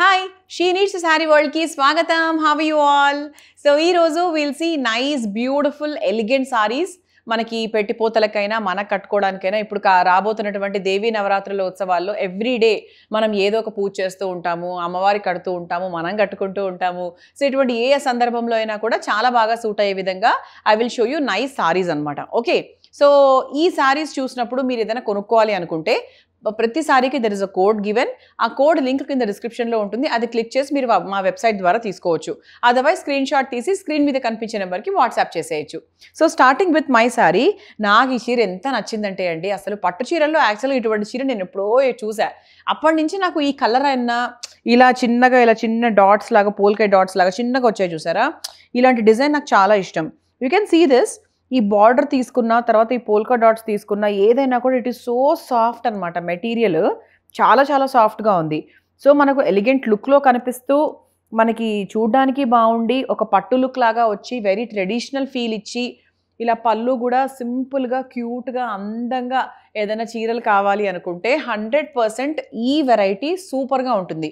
Hi శ్రీనీష్ sari వరల్డ్కి స్వాగతం have you all so ఈరోజు will see nice beautiful elegant saris మనకి పెట్టిపోతలకైనా మన కట్టుకోవడానికైనా ఇప్పుడు రాబోతున్నటువంటి దేవీ నవరాత్రుల ఉత్సవాల్లో ఎవ్రీడే మనం ఏదో ఒక పూజ చేస్తూ ఉంటాము అమ్మవారి కడుతూ ఉంటాము మనం కట్టుకుంటూ ఉంటాము సో ఇటువంటి ఏ సందర్భంలో అయినా కూడా చాలా బాగా సూట్ అయ్యే విధంగా I will show you nice saris అనమాట ఓకే సో ఈ సారీస్ చూసినప్పుడు మీరు ఏదైనా కొనుక్కోవాలి అనుకుంటే ప్రతిసారికి there is a code given ఆ కోడ్ లింక్ కింద డిస్క్రిప్షన్లో ఉంటుంది అది క్లిక్ చేసి మీరు మా వెబ్సైట్ ద్వారా తీసుకోవచ్చు అదర్వైజ్ స్క్రీన్ షాట్ తీసి స్క్రీన్ మీద కనిపించే నెంబర్కి వాట్సాప్ చేసేయచ్చు so starting with my sari నాకు ఈ చీర ఎంత నచ్చిందంటే అండి అసలు పట్టు చీరల్లో యాక్చువల్గా ఇటువంటి చీర నేను ఎప్పుడో చూసా అప్పటి నుంచి నాకు ఈ కలర్ అయినా ఇలా చిన్నగా ఇలా చిన్న డాట్స్ లాగా పోల్కాయ డాట్స్ లాగా చిన్నగా వచ్చాయి చూసారా ఇలాంటి డిజైన్ నాకు చాలా ఇష్టం యూ కెన్ సీ దిస్ ఈ బార్డర్ తీసుకున్న తర్వాత ఈ పోల్కా డాట్స్ తీసుకున్న ఏదైనా కూడా ఇట్ ఈస్ సో సాఫ్ట్ అనమాట మెటీరియల్ చాలా చాలా సాఫ్ట్గా ఉంది సో మనకు ఎలిగెంట్ లుక్లో కనిపిస్తూ మనకి చూడడానికి బాగుండి ఒక పట్టు లుక్ లాగా వచ్చి వెరీ ట్రెడిషనల్ ఫీల్ ఇచ్చి ఇలా పళ్ళు కూడా సింపుల్గా క్యూట్గా అందంగా ఏదైనా చీరలు కావాలి అనుకుంటే హండ్రెడ్ పర్సెంట్ ఈ వెరైటీ సూపర్గా ఉంటుంది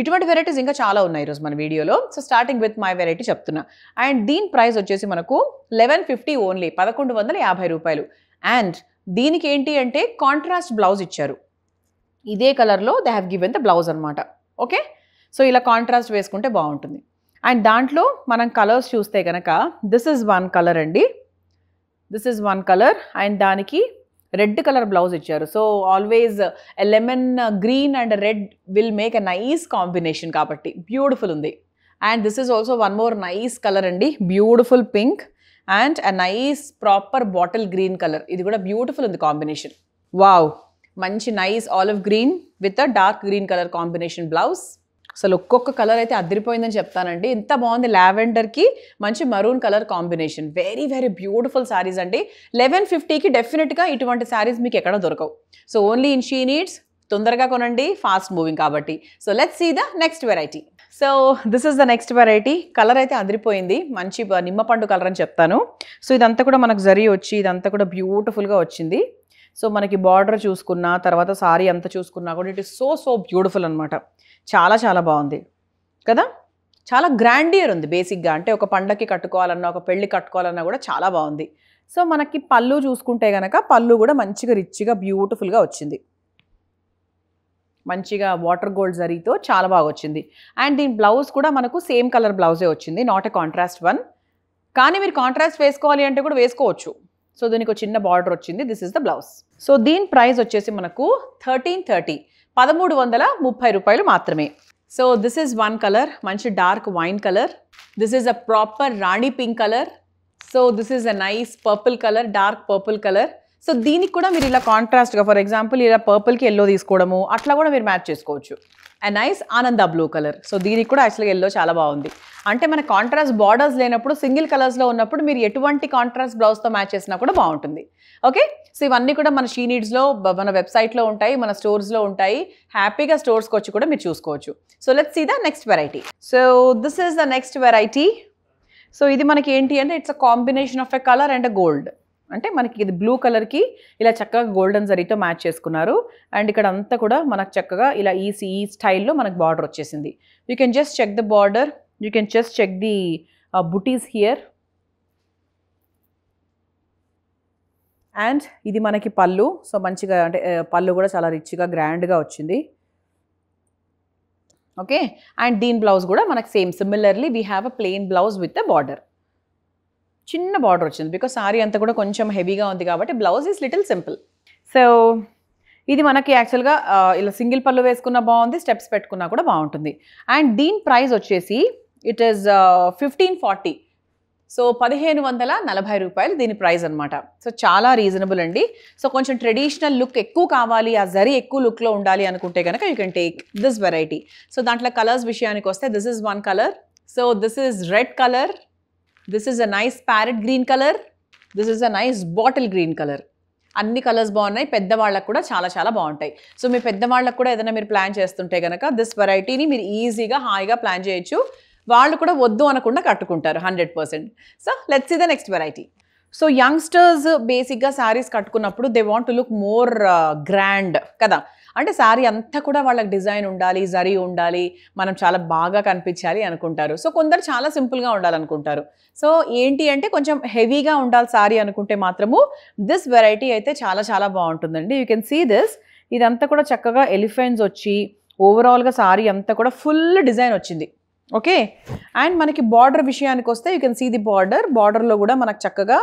ఇటువంటి వెరైటీస్ ఇంకా చాలా ఉన్నాయి ఈరోజు మన వీడియోలో so starting with my variety చెప్తున్నా అండ్ దీని ప్రైస్ వచ్చేసి మనకు లెవెన్ ఫిఫ్టీ ఓన్లీ పదకొండు వందల యాభై రూపాయలు అండ్ దీనికి ఏంటి అంటే కాంట్రాస్ట్ బ్లౌజ్ ఇచ్చారు ఇదే కలర్లో they have given the blouse అనమాట ఓకే సో ఇలా కాంట్రాస్ట్ వేసుకుంటే బాగుంటుంది అండ్ దాంట్లో మనం కలర్స్ చూస్తే కనుక దిస్ ఇస్ వన్ కలర్ అండి this is one colour and దానికి రెడ్ కలర్ బ్లౌజ్ ఇచ్చారు so always lemon green and red will make a nice combination కాబట్టి బ్యూటిఫుల్ ఉంది and this is also one more nice colour అండి beautiful pink and a nice proper bottle green colour ఇది కూడా beautiful ఉంది combination wow మంచి nice olive green with a dark green colour combination blouse అసలు ఒక్కొక్క colour అయితే అదిరిపోయిందని చెప్తానండి ఇంత బాగుంది లావెండర్కి మంచి maroon colour combination very very beautiful saris అండి లెవెన్ ఫిఫ్టీకి డెఫినెట్గా ఇటువంటి శారీస్ మీకు ఎక్కడ దొరకవు so only in She Needs తొందరగా కొనండి ఫాస్ట్ మూవింగ్ కాబట్టి so let see the next variety so this is the next variety colour అయితే అదిరిపోయింది మంచి నిమ్మపండు కలర్ అని చెప్తాను సో ఇదంతా కూడా మనకు జరి వచ్చి ఇదంతా కూడా బ్యూటిఫుల్గా వచ్చింది సో మనకి బార్డర్ చూసుకున్నా తర్వాత సారీ అంతా చూసుకున్నా కూడా it is so so beautiful అనమాట చాలా చాలా బాగుంది కదా చాలా గ్రాండియర్ ఉంది బేసిక్గా అంటే ఒక పండగకి కట్టుకోవాలన్నా ఒక పెళ్ళి కట్టుకోవాలన్నా కూడా చాలా బాగుంది సో మనకి పళ్ళు చూసుకుంటే కనుక పళ్ళు కూడా మంచిగా రిచ్గా బ్యూటిఫుల్గా వచ్చింది మంచిగా వాటర్ గోల్డ్ జరిగితో చాలా బాగా వచ్చింది అండ్ దీని బ్లౌజ్ కూడా మనకు సేమ్ కలర్ బ్లౌజే వచ్చింది నాట్ ఎ కాంట్రాస్ట్ వన్ కానీ మీరు కాంట్రాస్ట్ వేసుకోవాలి అంటే కూడా వేసుకోవచ్చు సో దీనికి ఒక చిన్న బార్డర్ వచ్చింది this is the blouse so దీని ప్రైస్ వచ్చేసి మనకు thirteen thirty So this is one color, manchi dark wine color. This is a proper rani pink color. So this is a nice purple color, dark purple color. So దీనికి కూడా మీరు ఇలా కాంట్రాస్ట్గా for example ఇలా పర్పుల్కి yellow తీసుకోవడము అట్లా కూడా మీరు మ్యాచ్ చేసుకోవచ్చు అండ్ నైస్ ఆనంద బ్లూ కలర్ సో దీనికి కూడా యాక్చువల్గా ఎల్లో చాలా బాగుంది అంటే మన కాంట్రాస్ట్ బార్డర్స్ లేనప్పుడు సింగిల్ కలర్స్లో ఉన్నప్పుడు మీరు ఎటువంటి కాంట్రాస్ట్ బ్లౌజ్తో మ్యాచ్ చేసినా కూడా బాగుంటుంది ఓకే సో ఇవన్నీ కూడా మన షీ నీడ్స్లో మన వెబ్సైట్లో ఉంటాయి మన స్టోర్స్లో ఉంటాయి హ్యాపీగా స్టోర్స్కి వచ్చి కూడా మీరు చూసుకోవచ్చు so let's see the next variety so this is the next variety so ఇది మనకి ఏంటి అంటే it's a combination of a colour and gold అంటే మనకి ఇది బ్లూ కలర్కి ఇలా చక్కగా గోల్డెన్ జరీతో మ్యాచ్ చేసుకున్నారు అండ్ ఇక్కడ అంతా కూడా మనకు చక్కగా ఇలా ఈ ఈ స్టైల్లో మనకు బార్డర్ వచ్చేసింది you can just check the border you can just check the butis here and ఇది మనకి పళ్ళు సో మంచిగా అంటే uh, పళ్ళు కూడా చాలా రిచ్గా గ్రాండ్గా వచ్చింది ఓకే అండ్ దీని బ్లౌజ్ కూడా మనకు same similarly we have a plain blouse with the border చిన్న బార్డర్ వచ్చింది బికాస్ సారీ అంతా కూడా కొంచెం హెవీగా ఉంది కాబట్టి blouse is little simple so ఇది మనకి యాక్చువల్గా ఇలా సింగిల్ పళ్ళు వేసుకున్నా బాగుంది స్టెప్స్ పెట్టుకున్నా కూడా బాగుంటుంది అండ్ దీని ప్రైస్ వచ్చేసి it is fifteen forty so పదిహేను వందల నలభై రూపాయలు దీని ప్రైస్ అనమాట సో చాలా రీజనబుల్ అండి సో కొంచెం ట్రెడిషనల్ లుక్ ఎక్కువ కావాలి ఆ జరీ ఎక్కువ లుక్లో ఉండాలి అనుకుంటే కనుక you can take this variety so దాంట్లో కలర్స్ విషయానికి వస్తే this is one colour so this is red colour this is a nice parrot green colour this is a nice bottle green colour అన్ని కలర్స్ బాగున్నాయి పెద్దవాళ్ళకు కూడా చాలా చాలా బాగుంటాయి సో మీ పెద్దవాళ్ళకు కూడా ఏదైనా మీరు ప్లాన్ చేస్తుంటే కనుక దిస్ వెరైటీని మీరు ఈజీగా హాయిగా ప్లాన్ చేయొచ్చు వాళ్ళు కూడా వద్దు అనకుండా కట్టుకుంటారు హండ్రెడ్ పర్సెంట్ సో లెట్స్ ఈ the next variety so youngsters బేసిక్గా శారీస్ కట్టుకున్నప్పుడు they want to look more grand కదా అంటే శారీ అంతా కూడా వాళ్ళకి డిజైన్ ఉండాలి జరి ఉండాలి మనం చాలా బాగా కనిపించాలి అనుకుంటారు సో కొందరు చాలా సింపుల్గా ఉండాలనుకుంటారు సో ఏంటి అంటే కొంచెం హెవీగా ఉండాలి శారీ అనుకుంటే మాత్రము దిస్ వెరైటీ అయితే చాలా చాలా బాగుంటుందండి యూ కెన్ సీ దిస్ ఇదంతా కూడా చక్కగా ఎలిఫెంట్స్ వచ్చి ఓవరాల్గా శారీ అంతా కూడా ఫుల్ డిజైన్ వచ్చింది ఓకే అండ్ మనకి బార్డర్ విషయానికి వస్తే you can see the border బార్డర్లో కూడా మనకు చక్కగా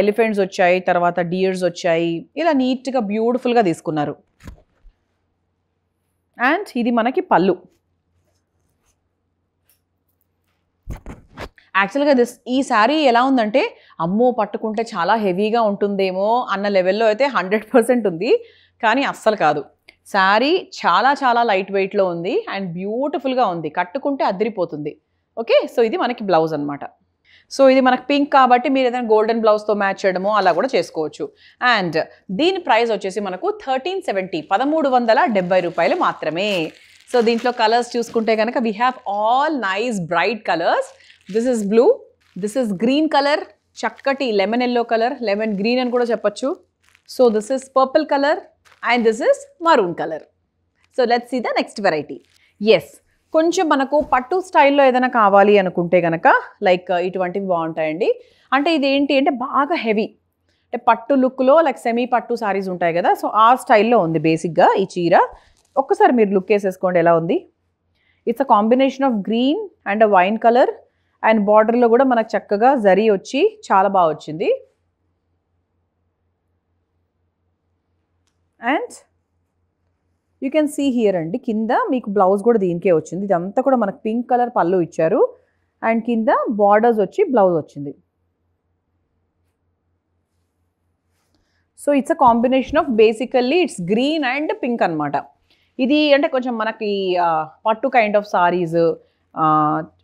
ఎలిఫెంట్స్ వచ్చాయి తర్వాత డియర్స్ వచ్చాయి ఇలా నీట్గా బ్యూటిఫుల్గా తీసుకున్నారు అండ్ ఇది మనకి పళ్ళు యాక్చువల్గా దిస్ ఈ శారీ ఎలా ఉందంటే అమ్మో పట్టుకుంటే చాలా హెవీగా ఉంటుందేమో అన్న లెవెల్లో అయితే హండ్రెడ్ పర్సెంట్ ఉంది కానీ అస్సలు కాదు శారీ చాలా చాలా లైట్ వెయిట్లో ఉంది అండ్ బ్యూటిఫుల్గా ఉంది కట్టుకుంటే అదిరిపోతుంది ఓకే సో ఇది మనకి బ్లౌజ్ అనమాట సో ఇది మనకు పింక్ కాబట్టి మీరు ఏదైనా గోల్డెన్ బ్లౌజ్తో మ్యాచ్ చేయడమో అలా కూడా చేసుకోవచ్చు అండ్ దీని ప్రైస్ వచ్చేసి మనకు థర్టీన్ సెవెంటీ పదమూడు వందల రూపాయలు మాత్రమే సో దీంట్లో కలర్స్ చూసుకుంటే కనుక we have all nice bright colours this is blue this is green colour చక్కటి lemon yellow colour lemon green అని కూడా చెప్పచ్చు so this is purple colour and this is maroon colour so let's see the next variety yes కొంచెం మనకు పట్టు స్టైల్లో ఏదైనా కావాలి అనుకుంటే కనుక లైక్ ఇటువంటివి బాగుంటాయండి అంటే ఇది ఏంటి అంటే బాగా హెవీ అంటే పట్టు లుక్లో లైక్ సెమీ పట్టు శారీస్ ఉంటాయి కదా సో ఆ స్టైల్లో ఉంది బేసిక్గా ఈ చీర ఒక్కసారి మీరు లుక్ వేసేసుకోండి ఎలా ఉంది it's a combination of green and wine colour and బార్డర్లో కూడా మనకు చక్కగా జరీ వచ్చి చాలా బాగా వచ్చింది and you can see here అండి కింద మీకు బ్లౌజ్ కూడా దీనికే వచ్చింది ఇదంతా కూడా మనకు పింక్ కలర్ పళ్ళు ఇచ్చారు అండ్ కింద బార్డర్స్ వచ్చి బ్లౌజ్ వచ్చింది so it's a combination of basically it's green and pink అనమాట ఇది అంటే కొంచెం మనకి పట్టు కైండ్ ఆఫ్ సారీస్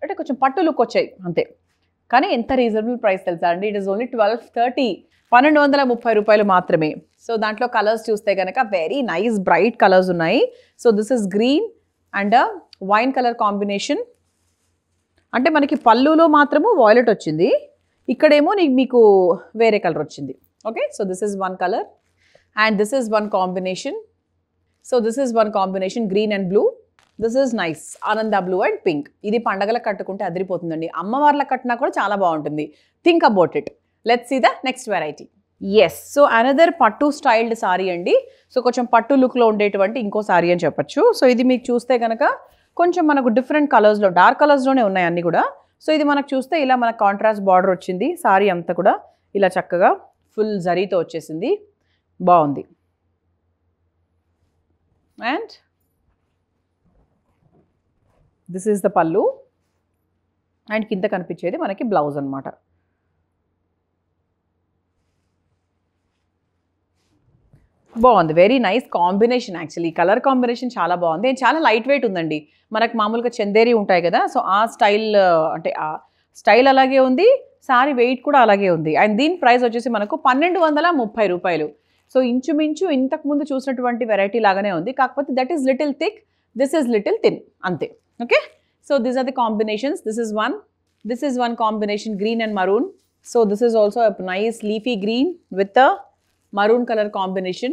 అంటే కొంచెం పట్టు లుక్ వచ్చాయి అంతే కానీ ఎంత రీజనబుల్ ప్రైస్ తెలుసా అండి it is only twelve thirty పన్నెండు వందల ముప్పై రూపాయలు మాత్రమే సో దాంట్లో కలర్స్ చూస్తే కనుక వెరీ నైస్ బ్రైట్ కలర్స్ ఉన్నాయి so this is green and wine colour combination అంటే మనకి పళ్ళులో మాత్రము వాయిలెట్ వచ్చింది ఇక్కడేమో మీకు వేరే కలర్ వచ్చింది okay so this is one colour and this is one combination so this is one combination green and blue this is nice ఆనంద బ్లూ అండ్ పింక్ ఇది పండగలకు కట్టుకుంటే అదిరిపోతుందండి అమ్మవార్లకు కట్టినా కూడా చాలా బాగుంటుంది think about it let's see the next variety yes so another పట్టు స్టైల్డ్ సారీ అండి సో కొంచెం పట్టు లుక్లో ఉండేటువంటి ఇంకో సారీ అని చెప్పొచ్చు సో ఇది మీకు చూస్తే కనుక కొంచెం మనకు డిఫరెంట్ కలర్స్లో డార్క్ కలర్స్లోనే ఉన్నాయి అన్నీ కూడా సో ఇది మనకు చూస్తే ఇలా మనకు కాంట్రాస్ట్ బార్డర్ వచ్చింది సారీ అంతా కూడా ఇలా చక్కగా ఫుల్ జరీతో వచ్చేసింది బాగుంది and this is the pallu and కింద కనిపించేది మనకి బ్లౌజ్ అనమాట బాగుంది very nice combination actually colour combination చాలా బాగుంది చాలా లైట్ వెయిట్ ఉందండి మనకు మామూలుగా చందేరి ఉంటాయి కదా సో ఆ స్టైల్ అంటే ఆ స్టైల్ అలాగే ఉంది సారీ వెయిట్ కూడా అలాగే ఉంది అండ్ దీని ప్రైస్ వచ్చేసి మనకు పన్నెండు వందల ముప్పై రూపాయలు సో ఇంచుమించు ఇంతకుముందు చూసినటువంటి వెరైటీ లాగానే ఉంది కాకపోతే that is little thick this is little thin అంతే okay so these are the combinations this is one this is one combination green and maroon so this is also a nice leafy green with the maroon color combination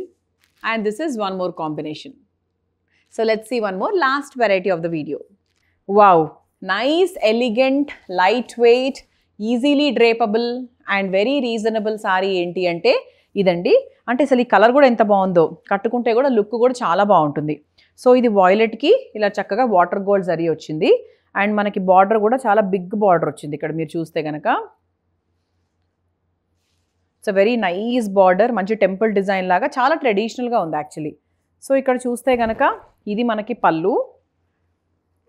and this is one more combination so let's see one more last variety of the video wow nice elegant lightweight easily drapable and very reasonable sari ఏంటి అంటే ఇదండి అంటే అసలు ఈ colour కూడా ఎంత బాగుందో కట్టుకుంటే కూడా లుక్ కూడా చాలా బాగుంటుంది సో ఇది వాయిలెట్కి ఇలా చక్కగా వాటర్ గోల్డ్ జరిగి వచ్చింది అండ్ మనకి బార్డర్ కూడా చాలా బిగ్ బార్డర్ వచ్చింది ఇక్కడ మీరు చూస్తే కనుక it's a very nice border మంచి టెంపుల్ డిజైన్ లాగా చాలా ట్రెడిషనల్గా ఉంది యాక్చువల్లీ సో ఇక్కడ చూస్తే కనుక ఇది మనకి పళ్ళు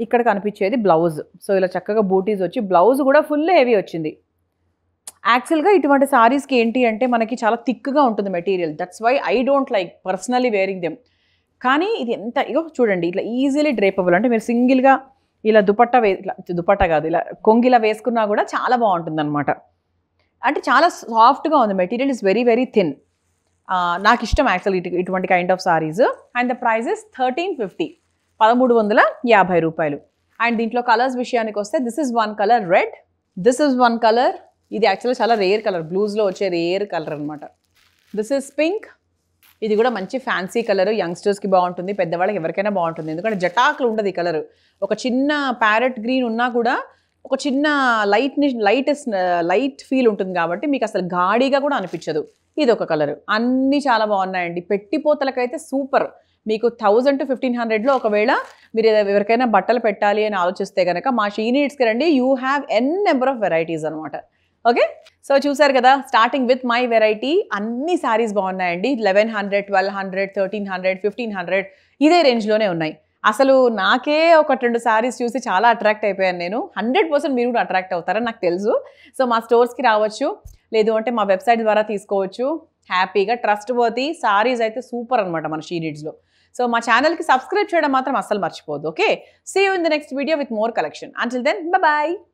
ఇక్కడ కనిపించేది బ్లౌజ్ సో ఇలా చక్కగా బూటీస్ వచ్చి బ్లౌజ్ కూడా ఫుల్ హెవీ వచ్చింది యాక్చువల్గా ఇటువంటి సారీస్కి ఏంటి అంటే మనకి చాలా థిక్గా ఉంటుంది material that's why I don't like personally wearing them కానీ ఇది ఎంత ఇగో చూడండి ఇట్లా ఈజీలీ డ్రేపబుల్ అంటే మీరు సింగిల్గా ఇలా దుపట్ట వే ఇట్లా దుపట్ట కాదు ఇలా కొంగిలా వేసుకున్నా కూడా చాలా బాగుంటుంది అనమాట అంటే చాలా సాఫ్ట్గా ఉంది material is very very thin నాకు ఇష్టం యాక్చువల్ ఇటు ఇటువంటి kind of saris and the price is thirteen fifty పదమూడు వందల యాభై రూపాయలు అండ్ దీంట్లో కలర్స్ విషయానికి వస్తే this is one colour red this is one colour ఇది యాక్చువల్గా చాలా రేర్ కలర్ బ్లూస్లో వచ్చే రేర్ కలర్ అనమాట దిస్ ఇస్ పింక్ ఇది కూడా మంచి ఫ్యాన్సీ కలర్ యంగ్స్టర్స్కి బాగుంటుంది పెద్దవాళ్ళకి ఎవరికైనా బాగుంటుంది ఎందుకంటే జటాకులు ఉండదు ఈ కలర్ ఒక చిన్న ప్యారెట్ గ్రీన్ ఉన్నా కూడా ఒక చిన్న లైట్ని లైట్ లైట్ ఫీల్ ఉంటుంది కాబట్టి మీకు అసలు గాడిగా కూడా అనిపించదు ఇది ఒక కలర్ అన్నీ చాలా బాగున్నాయండి పెట్టిపోతలకైతే సూపర్ మీకు థౌజండ్ టు ఫిఫ్టీన్ హండ్రెడ్లో ఒకవేళ మీరు ఎవరికైనా బట్టలు పెట్టాలి అని ఆలోచిస్తే కనుక మా షీ నీడ్స్కి రండి you have n number of varieties అనమాట ఓకే సో చూసారు కదా స్టార్టింగ్ విత్ మై వెరైటీ అన్ని శారీస్ బాగున్నాయండి eleven hundred twelve hundred thirteen hundred fifteen hundred ఇదే రేంజ్లోనే ఉన్నాయి అసలు నాకే ఒక రెండు శారీస్ చూసి చాలా అట్రాక్ట్ అయిపోయాను నేను హండ్రెడ్ పర్సెంట్ మీరు కూడా అట్రాక్ట్ అవుతారని నాకు తెలుసు సో మా స్టోర్స్కి రావచ్చు లేదు అంటే మా వెబ్సైట్ ద్వారా తీసుకోవచ్చు హ్యాపీగా ట్రస్ట్ పోతి శారీస్ అయితే సూపర్ అనమాట మన షీనిడ్స్లో సో మా ఛానల్కి సబ్స్క్రైబ్ చేయడం మాత్రం అస్సలు మర్చిపోదు okay see you in the next video with more collection until then bye